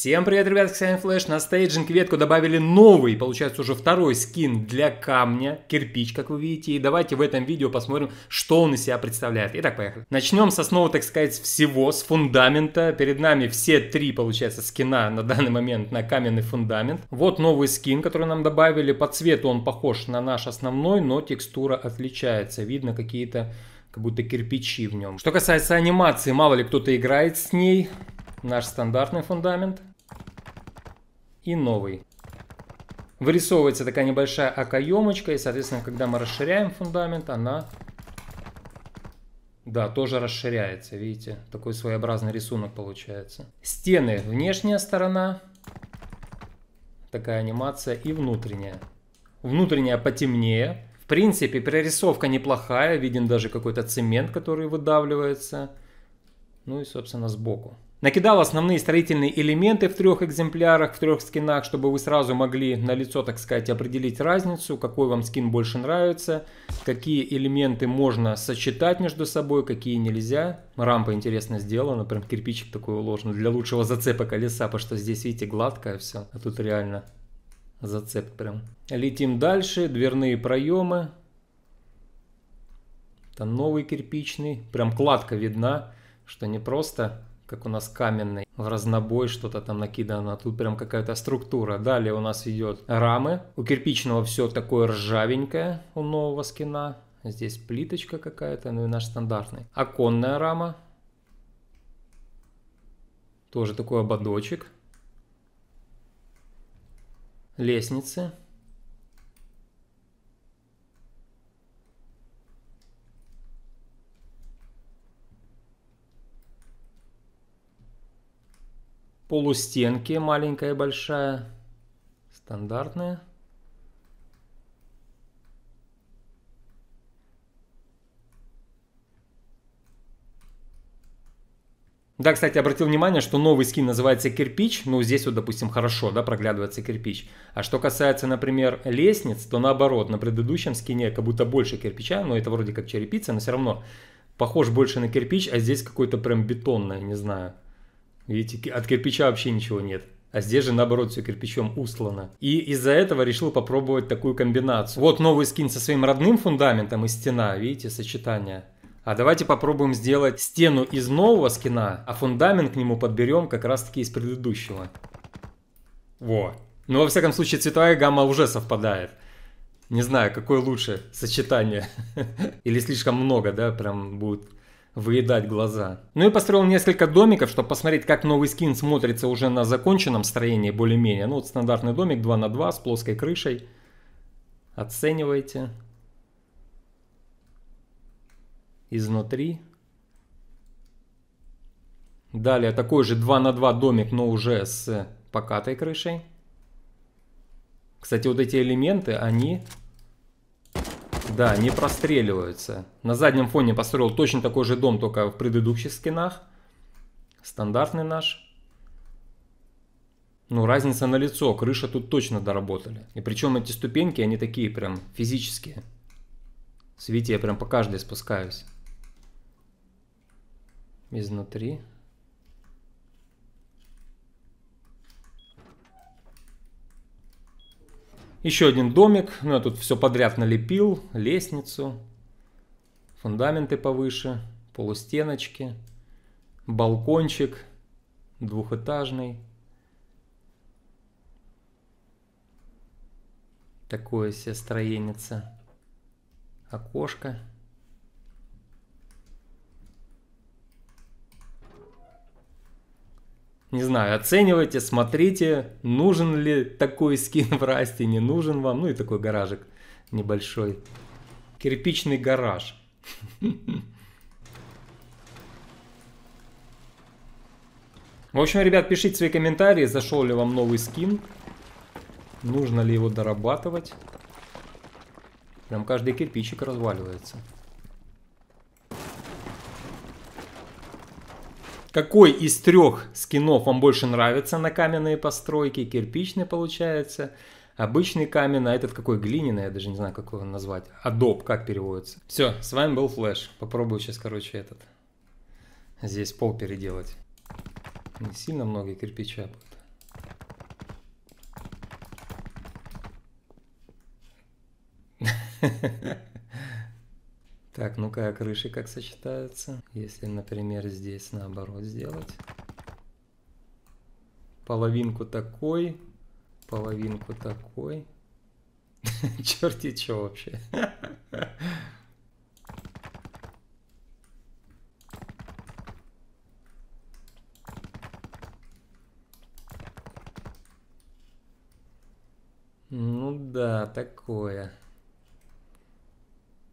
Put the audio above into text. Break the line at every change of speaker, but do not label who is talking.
Всем привет, ребят, с вами Флэш. На стейджинг ветку добавили новый, получается уже второй скин для камня, кирпич, как вы видите. И давайте в этом видео посмотрим, что он из себя представляет. Итак, поехали. Начнем с основы, так сказать, всего, с фундамента. Перед нами все три, получается, скина на данный момент на каменный фундамент. Вот новый скин, который нам добавили. По цвету он похож на наш основной, но текстура отличается. Видно какие-то как будто кирпичи в нем. Что касается анимации, мало ли кто-то играет с ней. Наш стандартный фундамент и новый. Вырисовывается такая небольшая окоемочка, и, соответственно, когда мы расширяем фундамент, она, да, тоже расширяется, видите, такой своеобразный рисунок получается. Стены, внешняя сторона, такая анимация, и внутренняя. Внутренняя потемнее, в принципе, прорисовка неплохая, виден даже какой-то цемент, который выдавливается, ну и, собственно, сбоку. Накидал основные строительные элементы в трех экземплярах, в трех скинах, чтобы вы сразу могли на лицо, так сказать, определить разницу, какой вам скин больше нравится, какие элементы можно сочетать между собой, какие нельзя. Рампа интересно сделана, прям кирпичик такой уложен для лучшего зацепа колеса, потому что здесь, видите, гладкое все, а тут реально зацеп прям. Летим дальше, дверные проемы. Это новый кирпичный, прям кладка видна, что не просто как у нас каменный, в разнобой что-то там накидано, тут прям какая-то структура. Далее у нас идет рамы, у кирпичного все такое ржавенькое у нового скина, здесь плиточка какая-то, ну и наш стандартный. Оконная рама, тоже такой ободочек, лестницы. полустенки маленькая и большая, стандартная Да, кстати, обратил внимание, что новый скин называется кирпич, ну здесь вот, допустим, хорошо, да, проглядывается кирпич. А что касается, например, лестниц, то наоборот, на предыдущем скине как будто больше кирпича, но это вроде как черепица, но все равно похож больше на кирпич, а здесь какой-то прям бетонный, не знаю. Видите, от кирпича вообще ничего нет. А здесь же, наоборот, все кирпичом устлано. И из-за этого решил попробовать такую комбинацию. Вот новый скин со своим родным фундаментом и стена, видите, сочетание. А давайте попробуем сделать стену из нового скина, а фундамент к нему подберем как раз таки из предыдущего. Во. Ну, во всяком случае, цветовая гамма уже совпадает. Не знаю, какое лучше сочетание. Или слишком много, да, прям будет выедать глаза. Ну и построил несколько домиков, чтобы посмотреть, как новый скин смотрится уже на законченном строении более-менее. Ну вот стандартный домик 2 на 2 с плоской крышей. Оценивайте. Изнутри. Далее такой же 2 на 2 домик, но уже с покатой крышей. Кстати, вот эти элементы, они да, не простреливаются. На заднем фоне построил точно такой же дом, только в предыдущих скинах. Стандартный наш. Ну, разница на лицо, крыша тут точно доработали. И причем эти ступеньки, они такие прям физические. С Вити я прям по каждой спускаюсь. Изнутри. Еще один домик. Ну, я тут все подряд налепил. Лестницу. Фундаменты повыше. Полустеночки. Балкончик. Двухэтажный. Такое себе строенице. Окошко. не знаю, оценивайте, смотрите, нужен ли такой скин в расте, не нужен вам. Ну и такой гаражик небольшой. Кирпичный гараж. В общем, ребят, пишите свои комментарии, зашел ли вам новый скин. Нужно ли его дорабатывать. Прям каждый кирпичик разваливается. какой из трех скинов вам больше нравится на каменные постройки, кирпичный получается, обычный камень, а этот какой глиняный, я даже не знаю, как его назвать, адоб, как переводится. Все, с вами был Флэш, попробую сейчас, короче, этот, здесь пол переделать. Не сильно много кирпича будет. Ha ha ha. Так, ну-ка, а крыши как сочетаются? Если, например, здесь наоборот сделать. Половинку такой, половинку такой. Черти чё вообще. Ну да, такое.